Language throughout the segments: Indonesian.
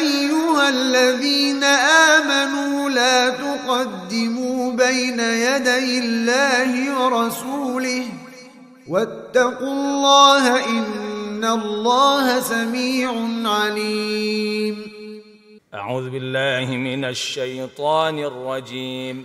أيها الذين آمنوا لا تقدموا بين يدي الله ورسوله واتقوا الله إن الله سميع عليم أعوذ بالله من الشيطان الرجيم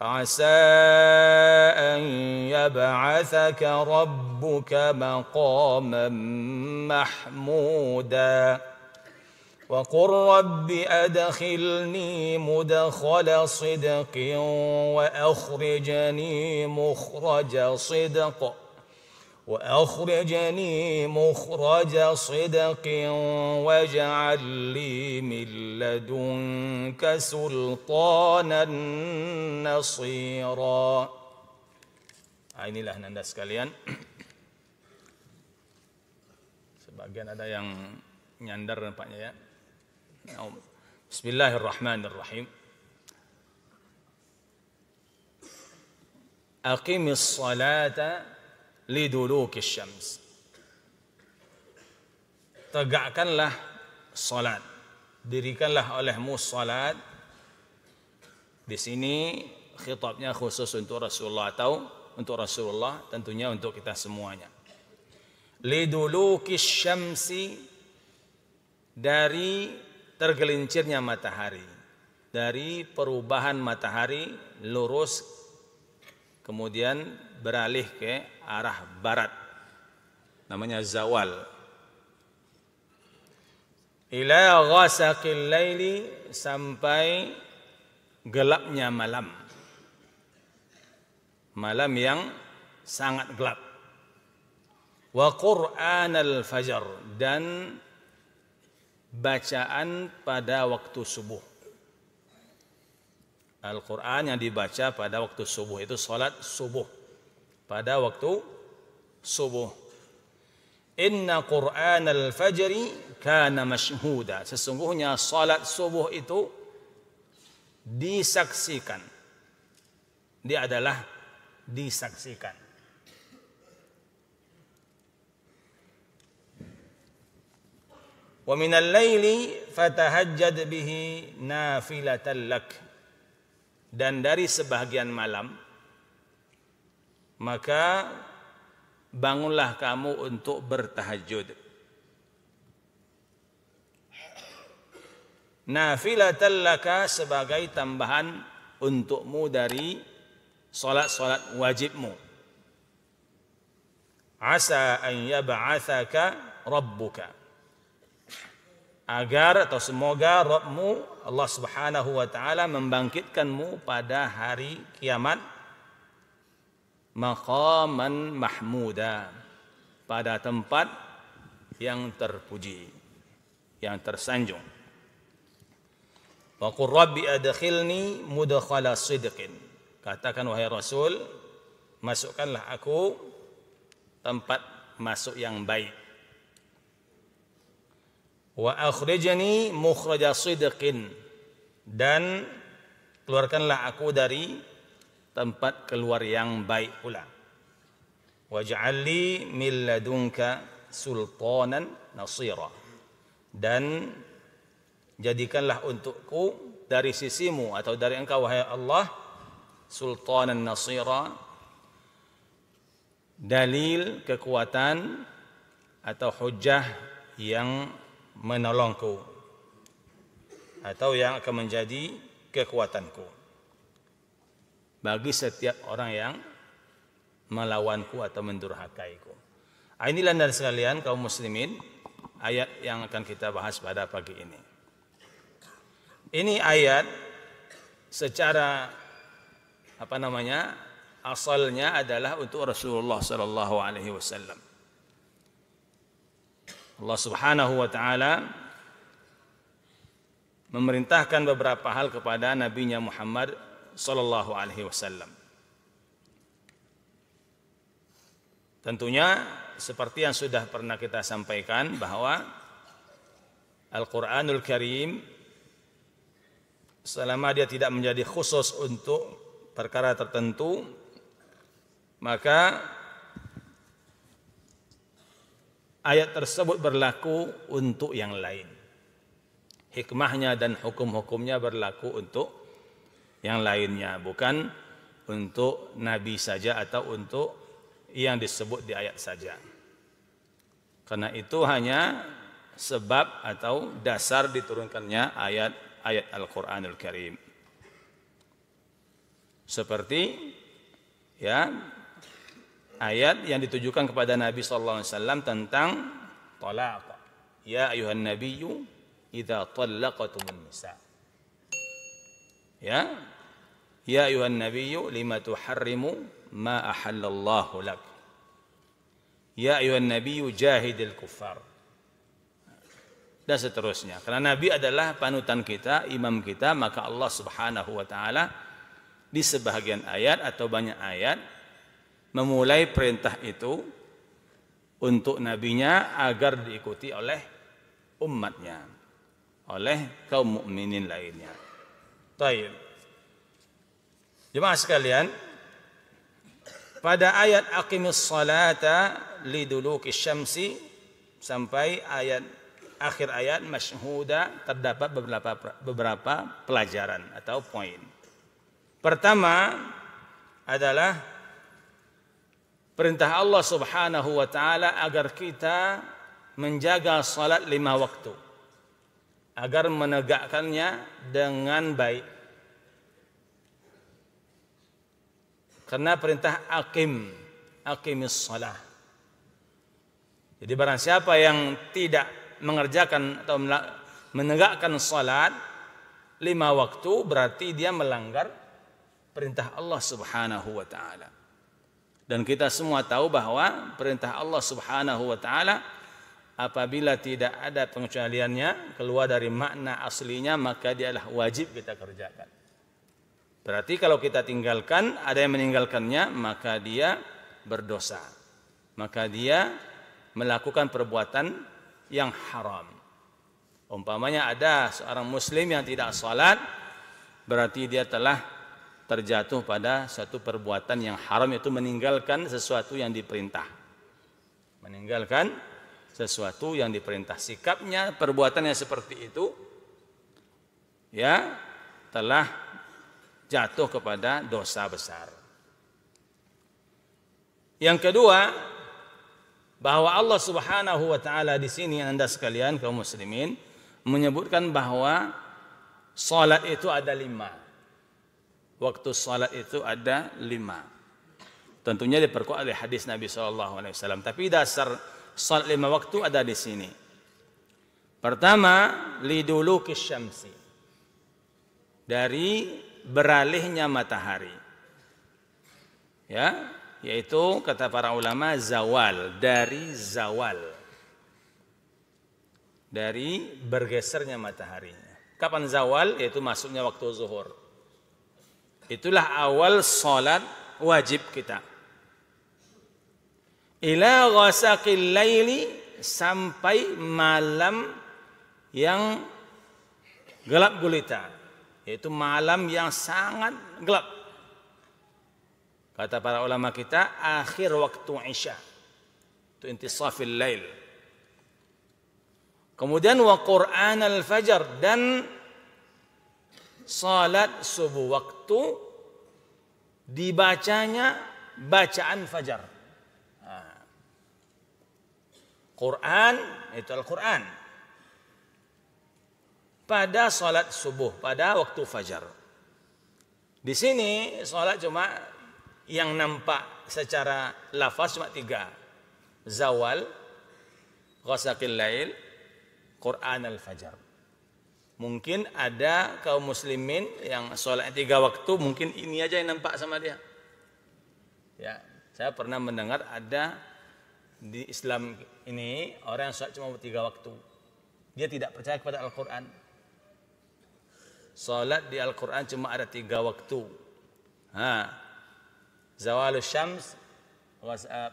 عسى أن يبعثك ربك مقاما محمودا وقل رب أدخلني مدخل صدق وأخرجني مخرج صدق وأخرجني مخرج صدق واجعل لي من لدنك سلطانا نصيرا nah, inilah nanda sekalian sebagian ada yang nyandar nampaknya ya Bismillahirrahmanirrahim Aqimis salata lidulukis syams. Tegakkanlah salat. Dirikanlah olehmu salat. Di sini khitabnya khusus untuk Rasulullah atau untuk Rasulullah tentunya untuk kita semuanya. Lidulukis syamsi dari tergelincirnya matahari. Dari perubahan matahari lurus kemudian beralih ke arah barat namanya zawal ila ghasaqil laili sampai gelapnya malam malam yang sangat gelap wa qur'an al dan bacaan pada waktu subuh Al-Quran yang dibaca pada waktu subuh itu solat subuh pada waktu subuh. Inna Qur'an al-fajri kana mashhuda. Sesungguhnya salat subuh itu disaksikan. Dia adalah disaksikan. Wa minal laili fatahajjad bihi nafilatan lak. Dan dari sebagian malam maka bangunlah kamu untuk bertahajud. Nafilatan laka sebagai tambahan untukmu dari solat-solat wajibmu. Asa an yab'athaka rabbuka. Agar atau semoga Rabbmu Allah subhanahu wa ta'ala membangkitkanmu pada hari kiamat maqaman mahmuda pada tempat yang terpuji yang tersanjung wa qur rabbi adkhilni mudkhala sidqin katakan wahai rasul masukkanlah aku tempat masuk yang baik wa akhrijni mukhraja sidqin dan keluarkanlah aku dari tempat keluar yang baik pula. Waj'alli min ladunka sultanan nasira. Dan jadikanlah untukku dari sisimu atau dari engkau wahai Allah sultanan nasira dalil kekuatan atau hujah yang menolongku atau yang akan menjadi kekuatanku bagi setiap orang yang melawanku atau mendurhakaiku. Ah, inilah dari sekalian kaum muslimin ayat yang akan kita bahas pada pagi ini. Ini ayat secara apa namanya asalnya adalah untuk Rasulullah Sallallahu Alaihi Wasallam. Allah Subhanahu Wa Taala memerintahkan beberapa hal kepada Nabi-Nya Muhammad Sallallahu Alaihi Wasallam. Tentunya seperti yang sudah pernah kita sampaikan bahwa Al-Quranul Karim selama dia tidak menjadi khusus untuk perkara tertentu maka ayat tersebut berlaku untuk yang lain. Hikmahnya dan hukum-hukumnya berlaku untuk yang lainnya bukan untuk nabi saja atau untuk yang disebut di ayat saja. Karena itu hanya sebab atau dasar diturunkannya ayat-ayat Al-Qur'anul Karim. Seperti ya ayat yang ditujukan kepada Nabi sallallahu alaihi wasallam tentang talaq Ya ayuhan nabiyyu idza talaqatumun nisa'. Ya. Ya ayuhan nabiyyu lima tuharrimu ma ahallallahu lak. Ya ayuhan nabiyyu jahidil kuffar. Dan seterusnya. Karena Nabi adalah panutan kita, imam kita, maka Allah Subhanahu wa taala di sebahagian ayat atau banyak ayat memulai perintah itu untuk nabinya agar diikuti oleh umatnya, oleh kaum mukminin lainnya. Taib. Jemaah sekalian, pada ayat aqimis salata liduluki syamsi sampai ayat akhir ayat masyhuda terdapat beberapa beberapa pelajaran atau poin. Pertama adalah perintah Allah Subhanahu wa taala agar kita menjaga salat lima waktu agar menegakkannya dengan baik. Karena perintah akim, akimis salah. Jadi barang siapa yang tidak mengerjakan atau menegakkan salat lima waktu berarti dia melanggar perintah Allah Subhanahu wa taala. Dan kita semua tahu bahwa perintah Allah Subhanahu wa taala apabila tidak ada pengecualiannya keluar dari makna aslinya maka dia adalah wajib kita kerjakan. Berarti kalau kita tinggalkan ada yang meninggalkannya maka dia berdosa. Maka dia melakukan perbuatan yang haram. Umpamanya ada seorang muslim yang tidak salat berarti dia telah terjatuh pada satu perbuatan yang haram yaitu meninggalkan sesuatu yang diperintah. Meninggalkan sesuatu yang diperintah sikapnya perbuatannya seperti itu ya telah jatuh kepada dosa besar yang kedua bahwa Allah Subhanahu wa taala di sini Anda sekalian kaum muslimin menyebutkan bahwa salat itu ada lima. Waktu salat itu ada lima. Tentunya diperkuat oleh hadis Nabi SAW. Tapi dasar salat lima waktu ada di sini. Pertama, lidulu kisyamsi. Dari beralihnya matahari. Ya, yaitu kata para ulama zawal, dari zawal. Dari bergesernya matahari. Kapan zawal? Yaitu masuknya waktu zuhur. Itulah awal salat wajib kita ila ghasaqil laili sampai malam yang gelap gulita yaitu malam yang sangat gelap kata para ulama kita akhir waktu isya itu intisafil lail kemudian wa qur'an al fajar dan salat subuh waktu dibacanya bacaan fajar Quran itu Al-Quran. Pada sholat subuh, pada waktu fajar. Di sini sholat cuma yang nampak secara lafaz cuma tiga. Zawal, ghasaqil lail, Quran al-fajar. Mungkin ada kaum muslimin yang sholat tiga waktu, mungkin ini aja yang nampak sama dia. Ya, saya pernah mendengar ada di Islam ini orang yang sholat cuma tiga waktu. Dia tidak percaya kepada Al-Quran. Sholat di Al-Quran cuma ada tiga waktu. Ha. Zawalus syams, was, eh,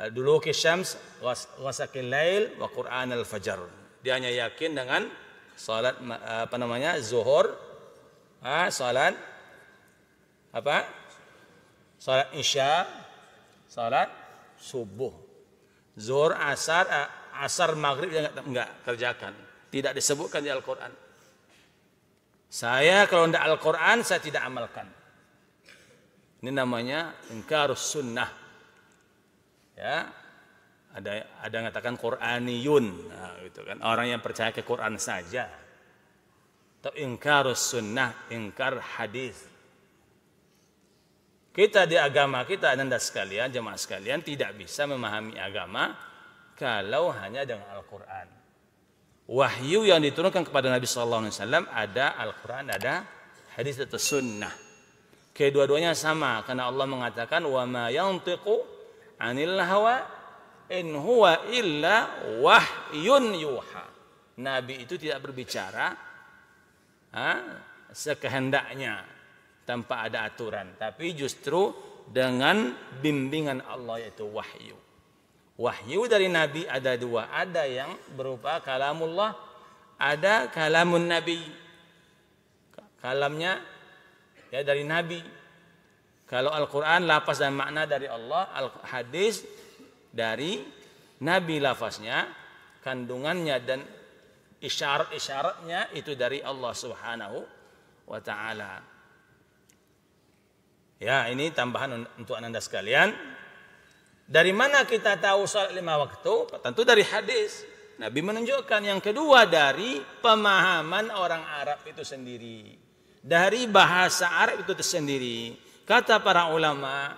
eh, dulu ke syams, was, wasakil lail, wa Quran al-fajar. Dia hanya yakin dengan sholat eh, apa namanya zuhur, ha, sholat apa? Sholat isya, sholat subuh. Zuhur, asar, eh, asar, maghrib dia enggak, kerjakan. Tidak disebutkan di Al-Quran. Saya kalau tidak Al-Quran, saya tidak amalkan. Ini namanya engkar sunnah. Ya, ada ada yang katakan Quraniyun, nah, gitu kan. Orang yang percaya ke Quran saja. Atau engkar sunnah, engkar hadis. Kita di agama kita, anda sekalian, jemaah sekalian, tidak bisa memahami agama kalau hanya dengan Al-Quran. Wahyu yang diturunkan kepada Nabi Sallallahu Alaihi Wasallam ada Al-Quran, ada hadis atau sunnah. Kedua-duanya sama karena Allah mengatakan wa ma yantiqu anil hawa in huwa illa wahyun yuha. Nabi itu tidak berbicara ha, sekehendaknya tanpa ada aturan, tapi justru dengan bimbingan Allah yaitu wahyu. Wahyu dari Nabi ada dua, ada yang berupa kalamullah, ada kalamun Nabi. Kalamnya ya dari Nabi. Kalau Al-Quran lafaz dan makna dari Allah, Al-Hadis dari Nabi lafaznya, kandungannya dan isyarat-isyaratnya itu dari Allah Subhanahu wa taala. Ya, ini tambahan untuk Anda sekalian. Dari mana kita tahu salat lima waktu? Tentu dari hadis. Nabi menunjukkan yang kedua dari pemahaman orang Arab itu sendiri. Dari bahasa Arab itu sendiri. Kata para ulama,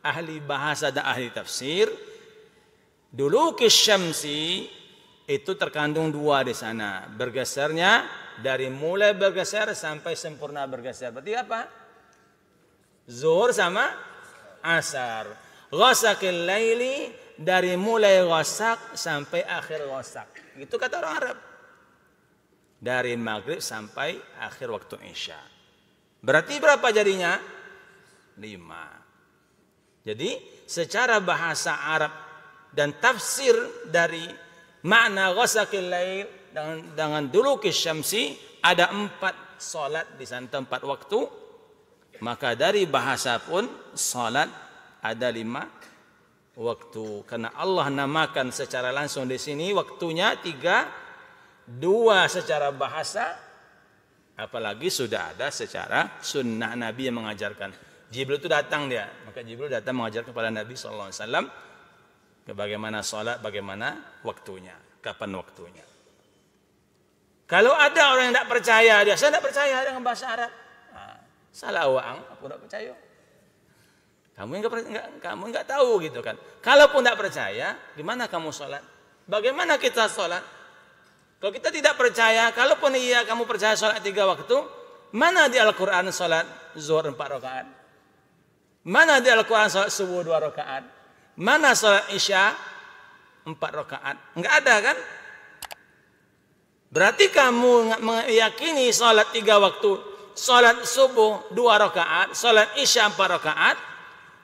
ahli bahasa dan ahli tafsir, dulu kisyamsi itu terkandung dua di sana. Bergesernya dari mulai bergeser sampai sempurna bergeser. Berarti apa? Zuhur sama asar. Ghasakil laili dari mulai ghasak sampai akhir ghasak. Itu kata orang Arab. Dari maghrib sampai akhir waktu isya. Berarti berapa jadinya? Lima. Jadi secara bahasa Arab dan tafsir dari makna ghasakil lail dengan, dengan dulu kisyamsi ada empat solat di sana tempat waktu maka dari bahasa pun salat ada lima waktu. Karena Allah namakan secara langsung di sini waktunya tiga, dua secara bahasa, apalagi sudah ada secara sunnah Nabi yang mengajarkan. Jibril itu datang dia, maka Jibril datang mengajar kepada Nabi saw bagaimana sholat, bagaimana waktunya, kapan waktunya. Kalau ada orang yang tidak percaya, dia saya tidak percaya dengan bahasa Arab. Salah uang aku tidak percaya. Kamu enggak, enggak kamu enggak tahu gitu kan. Kalaupun tidak percaya, gimana kamu sholat? Bagaimana kita sholat? Kalau kita tidak percaya, kalaupun iya kamu percaya sholat tiga waktu, mana di Al-Quran sholat zuhur empat rakaat? Mana di Al-Quran sholat subuh dua rakaat? Mana sholat isya empat rakaat? Enggak ada kan? Berarti kamu meyakini sholat tiga waktu Salat subuh dua rakaat, salat isya empat rakaat,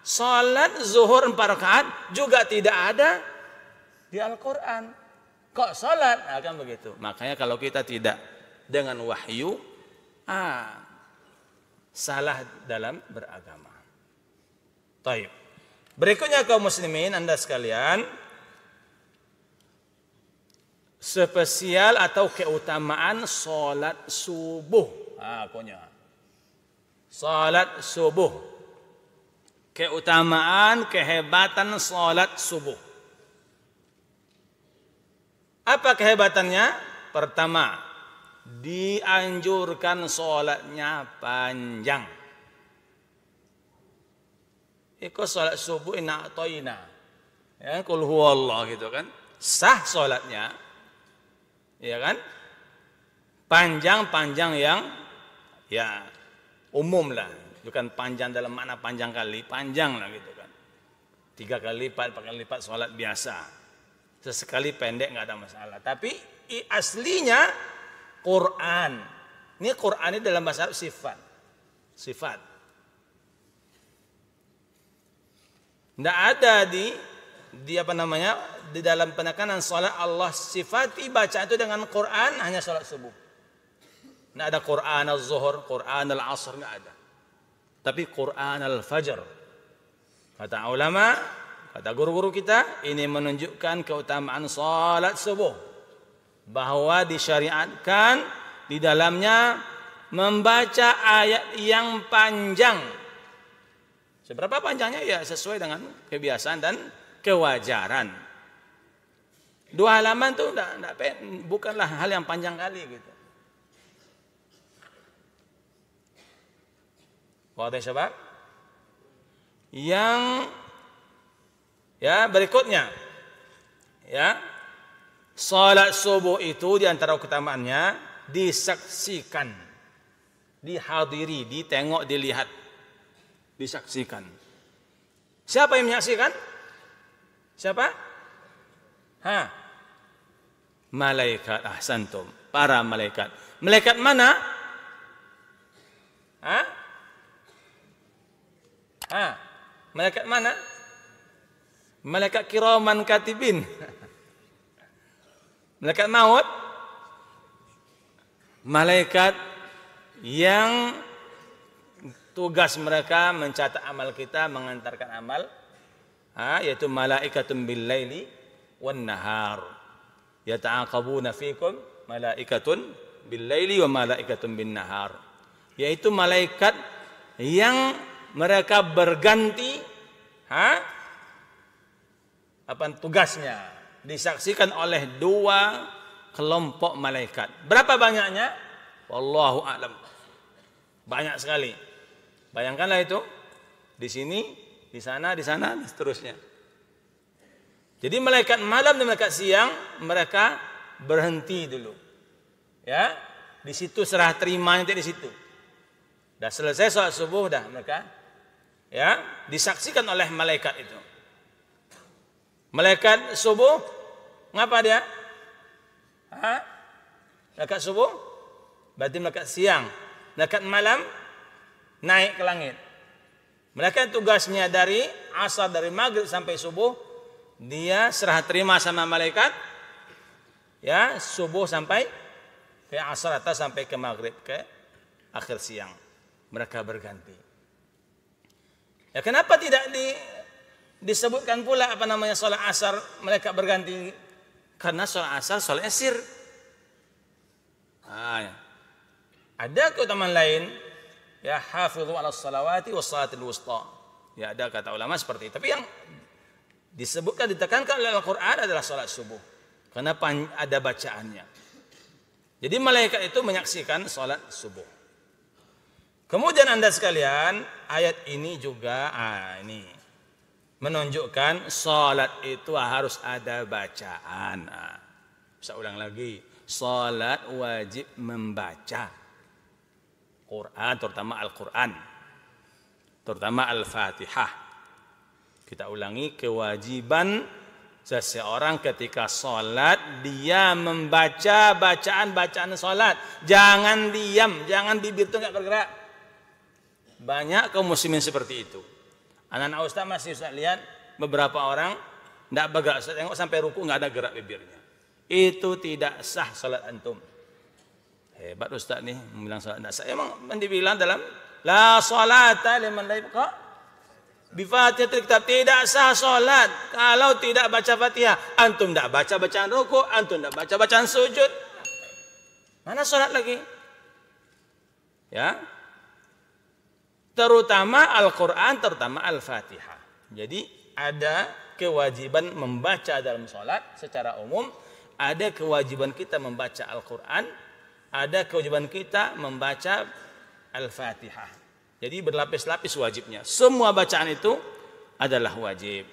salat zuhur empat rakaat juga tidak ada di Al-Quran. Kok salat? Nah, kan begitu. Makanya kalau kita tidak dengan wahyu, ah, salah dalam beragama. Taib. Berikutnya kaum muslimin anda sekalian, spesial atau keutamaan sholat subuh. Ha, konya. Salat subuh. Keutamaan, kehebatan salat subuh. Apa kehebatannya? Pertama, dianjurkan solatnya panjang. Iko salat subuh inna toina. Ya, kul Allah gitu kan. Sah solatnya, Ya kan? Panjang-panjang yang ya umum lah bukan panjang dalam mana panjang kali panjang lah gitu kan tiga kali lipat empat kali lipat sholat biasa sesekali pendek nggak ada masalah tapi aslinya Quran ini Quran ini dalam bahasa sifat sifat tidak ada di di apa namanya di dalam penekanan sholat Allah sifati bacaan itu dengan Quran hanya sholat subuh Nggak ada Quran al-Zuhur, Quran al-Asr, nggak ada. Tapi Quran al-Fajr. Kata ulama, kata guru-guru kita, ini menunjukkan keutamaan salat subuh. Bahwa disyariatkan di dalamnya membaca ayat yang panjang. Seberapa panjangnya ya sesuai dengan kebiasaan dan kewajaran. Dua halaman tuh enggak, enggak, bukanlah hal yang panjang kali gitu. Wadah syabab? Yang ya berikutnya ya salat subuh itu diantara keutamaannya disaksikan dihadiri ditengok dilihat disaksikan siapa yang menyaksikan siapa Hah? malaikat ahsantum para malaikat malaikat mana ha Ah, malaikat mana? Malaikat kiraman katibin. Malaikat maut. Malaikat yang tugas mereka mencatat amal kita, mengantarkan amal. Ah, yaitu malaikatun bil laili wan nahar. Yata'aqabuna fikum malaikatun bil laili wa malaikatun bin nahar. Yaitu malaikat yang mereka berganti ha? apa tugasnya disaksikan oleh dua kelompok malaikat. Berapa banyaknya? Wallahu alam. Banyak sekali. Bayangkanlah itu di sini, di sana, di sana, dan seterusnya. Jadi malaikat malam dan malaikat siang mereka berhenti dulu. Ya, di situ serah terima nanti di situ. Dah selesai sholat subuh dah mereka ya disaksikan oleh malaikat itu malaikat subuh ngapa dia Hah? malaikat subuh berarti malaikat siang malaikat malam naik ke langit malaikat tugasnya dari asal dari maghrib sampai subuh dia serah terima sama malaikat ya subuh sampai ke asar atau sampai ke maghrib ke akhir siang mereka berganti Ya kenapa tidak di, disebutkan pula apa namanya sholat asar mereka berganti karena sholat asar sholat esir. Ah, ya. Ada keutamaan lain ya hafidhu ala salawati wa salatil wusta. Ya ada kata ulama seperti itu. Tapi yang disebutkan ditekankan oleh Al-Qur'an adalah sholat subuh. kenapa ada bacaannya. Jadi malaikat itu menyaksikan sholat subuh. Kemudian Anda sekalian, ayat ini juga ah, ini menunjukkan salat itu harus ada bacaan. Ah. Bisa ulang lagi. Salat wajib membaca Quran, terutama Al-Quran. Terutama Al-Fatihah. Kita ulangi kewajiban Seseorang ketika sholat, dia membaca bacaan-bacaan sholat. Jangan diam, jangan bibir itu nggak bergerak. Banyak kaum muslimin seperti itu. Anak-anak ustaz masih ustaz lihat beberapa orang tidak bergerak. Saya tengok sampai ruku nggak ada gerak bibirnya. Itu tidak sah salat antum. Hebat ustaz nih bilang salat tidak sah. Emang dibilang dalam la salata liman la yabqa bi kitab tidak sah salat kalau tidak baca Fatihah. Antum tidak baca bacaan ruku, antum tidak baca bacaan sujud. Mana salat lagi? Ya, Terutama Al-Quran, terutama Al-Fatihah. Jadi ada kewajiban membaca dalam sholat secara umum. Ada kewajiban kita membaca Al-Quran. Ada kewajiban kita membaca Al-Fatihah. Jadi berlapis-lapis wajibnya. Semua bacaan itu adalah wajib.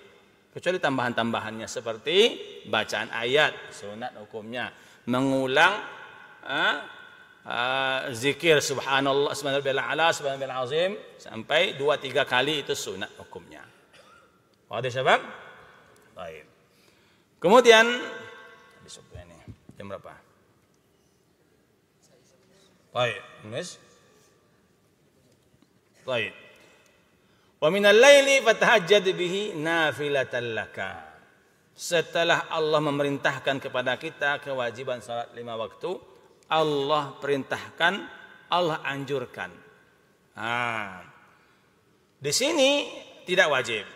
Kecuali tambahan-tambahannya seperti bacaan ayat, sunat hukumnya. Mengulang eh, uh, zikir subhanallah subhanallah ala subhanallah azim sampai dua tiga kali itu sunat hukumnya. Wadah syabab? Baik. Kemudian besok ini jam berapa? Baik, Miss. Baik. Wa minal laili fatahajjad bihi nafilatan laka. Setelah Allah memerintahkan kepada kita kewajiban salat lima waktu, Allah perintahkan, Allah anjurkan. Nah, ha. di sini tidak wajib.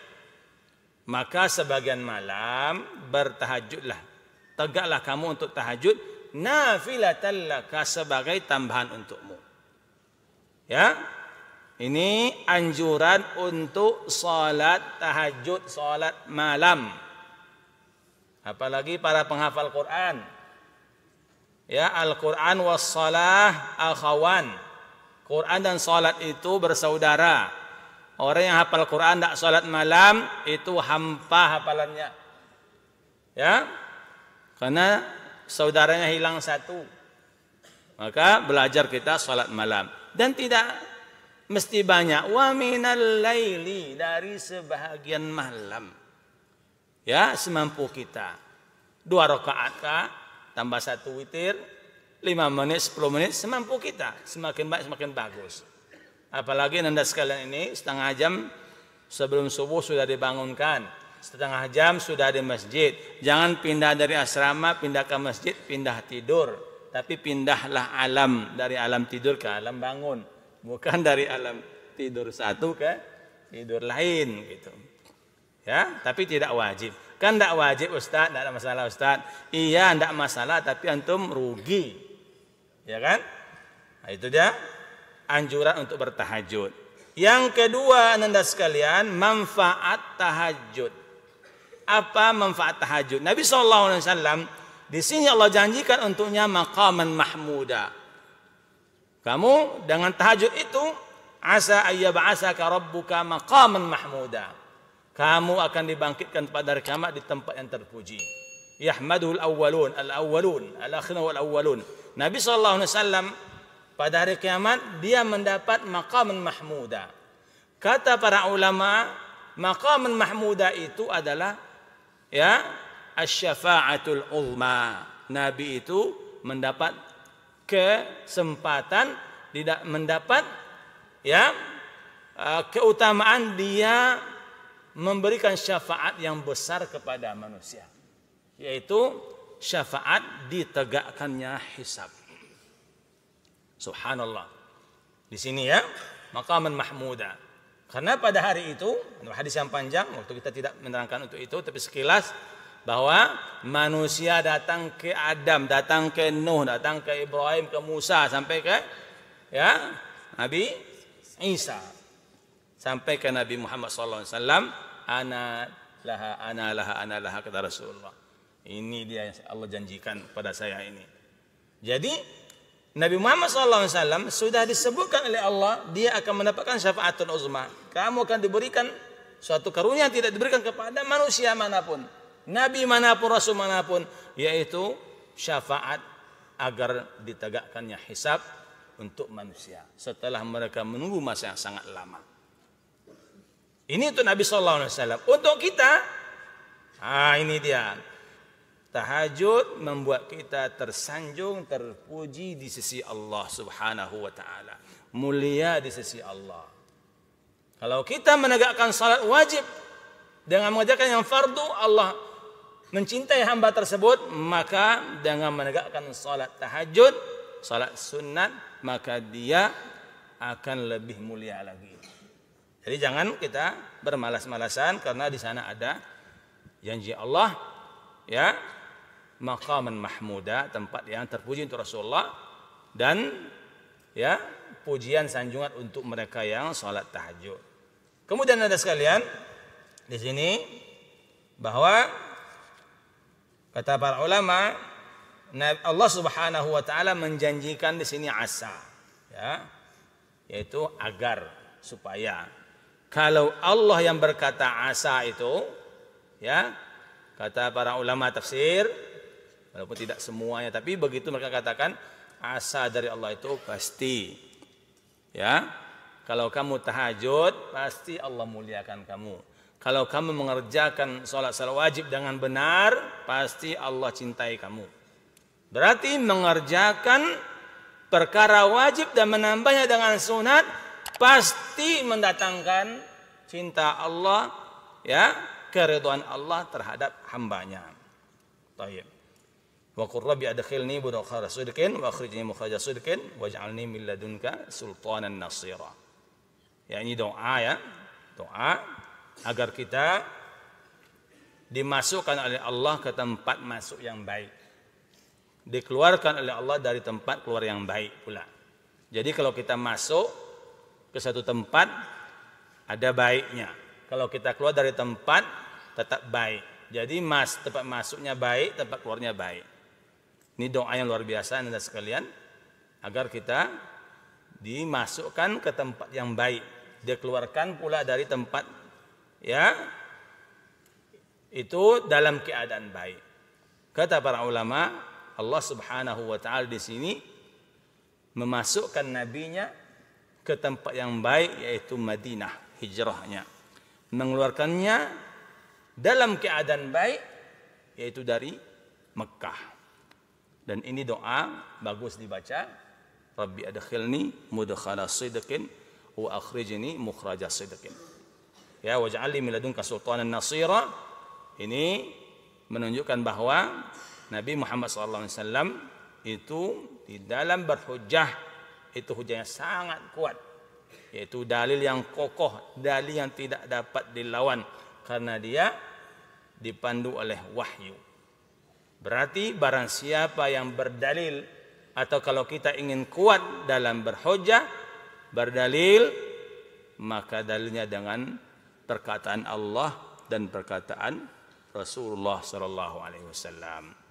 Maka sebagian malam bertahajudlah. Tegaklah kamu untuk tahajud nafilatan laka sebagai tambahan untukmu. Ya. Ini anjuran untuk salat tahajud, salat malam. Apalagi para penghafal Quran. Ya, Al-Qur'an was salah akhawan. Quran dan salat itu bersaudara. Orang yang hafal Quran tidak salat malam itu hampa hafalannya. Ya. Karena saudaranya hilang satu. Maka belajar kita salat malam dan tidak mesti banyak wa minal laili dari sebahagian malam. Ya, semampu kita. Dua rakaat kah? tambah satu witir, lima menit, sepuluh menit, semampu kita. Semakin baik, semakin bagus. Apalagi nanda sekalian ini setengah jam sebelum subuh sudah dibangunkan. Setengah jam sudah di masjid. Jangan pindah dari asrama, pindah ke masjid, pindah tidur. Tapi pindahlah alam dari alam tidur ke alam bangun. Bukan dari alam tidur satu ke tidur lain gitu. Ya, tapi tidak wajib. Kan tidak wajib Ustaz, tidak ada masalah Ustaz. Iya, tidak masalah tapi antum rugi. Ya kan? Nah, itu dia anjuran untuk bertahajud. Yang kedua, Nanda sekalian, manfaat tahajud. Apa manfaat tahajud? Nabi SAW di sini Allah janjikan untuknya maqaman mahmuda. Kamu dengan tahajud itu asa ayyab'asaka rabbuka maqaman mahmuda kamu akan dibangkitkan pada hari kiamat di tempat yang terpuji. Yahmadul awwalun, al-awwalun, al-akhirun wal-awwalun. Nabi sallallahu alaihi wasallam pada hari kiamat dia mendapat maqamun mahmuda. Kata para ulama, maqamun mahmuda itu adalah ya asyafaatul ulma. Nabi itu mendapat kesempatan tidak mendapat ya eh, keutamaan dia memberikan syafaat yang besar kepada manusia yaitu syafaat ditegakkannya hisab subhanallah di sini ya makaman mahmuda karena pada hari itu hadis yang panjang waktu kita tidak menerangkan untuk itu tapi sekilas bahwa manusia datang ke Adam datang ke Nuh datang ke Ibrahim ke Musa sampai ke ya Nabi Isa sampai ke Nabi Muhammad SAW ana laha ana laha ana laha kata Rasulullah ini dia yang Allah janjikan pada saya ini jadi Nabi Muhammad SAW sudah disebutkan oleh Allah dia akan mendapatkan syafaatul uzma kamu akan diberikan suatu karunia tidak diberikan kepada manusia manapun Nabi manapun Rasul manapun yaitu syafaat agar ditegakkannya hisab untuk manusia setelah mereka menunggu masa yang sangat lama. Ini untuk Nabi Sallallahu Alaihi Wasallam. Untuk kita, ah ini dia. Tahajud membuat kita tersanjung, terpuji di sisi Allah Subhanahu wa taala. Mulia di sisi Allah. Kalau kita menegakkan salat wajib dengan mengerjakan yang fardu, Allah mencintai hamba tersebut, maka dengan menegakkan salat tahajud, salat sunat, maka dia akan lebih mulia lagi. Jadi jangan kita bermalas-malasan karena di sana ada janji Allah ya maqaman mahmuda tempat yang terpuji untuk Rasulullah dan ya pujian sanjungan untuk mereka yang sholat tahajud. Kemudian ada sekalian di sini bahwa kata para ulama Allah Subhanahu wa taala menjanjikan di sini asa ya yaitu agar supaya kalau Allah yang berkata asa itu, ya, kata para ulama tafsir, walaupun tidak semuanya, tapi begitu mereka katakan asa dari Allah itu pasti. Ya, kalau kamu tahajud, pasti Allah muliakan kamu. Kalau kamu mengerjakan sholat sholat wajib dengan benar, pasti Allah cintai kamu. Berarti mengerjakan perkara wajib dan menambahnya dengan sunat pasti mendatangkan cinta Allah ya keriduan Allah terhadap hambanya. Tayyib. Wa qur rabbi adkhilni budakha sidqin wa akhrijni mukhraja sidqin waj'alni min ladunka sultanan nasira. Ya ini doa ya, doa agar kita dimasukkan oleh Allah ke tempat masuk yang baik. Dikeluarkan oleh Allah dari tempat keluar yang baik pula. Jadi kalau kita masuk ke satu tempat ada baiknya. Kalau kita keluar dari tempat tetap baik. Jadi mas tempat masuknya baik, tempat keluarnya baik. Ini doa yang luar biasa Anda sekalian agar kita dimasukkan ke tempat yang baik. Dikeluarkan pula dari tempat ya itu dalam keadaan baik. Kata para ulama, Allah Subhanahu wa taala di sini memasukkan nabinya ke tempat yang baik yaitu Madinah hijrahnya mengeluarkannya dalam keadaan baik yaitu dari Mekah dan ini doa bagus dibaca Rabbi adkhilni mudkhala sidqin wa akhrijni mukhraja sidqin ya waj'alni min ladunka sultanan nasira ini menunjukkan bahwa Nabi Muhammad SAW itu di dalam berhujjah itu hujannya sangat kuat yaitu dalil yang kokoh dalil yang tidak dapat dilawan karena dia dipandu oleh wahyu berarti barang siapa yang berdalil atau kalau kita ingin kuat dalam berhujah berdalil maka dalilnya dengan perkataan Allah dan perkataan Rasulullah sallallahu alaihi wasallam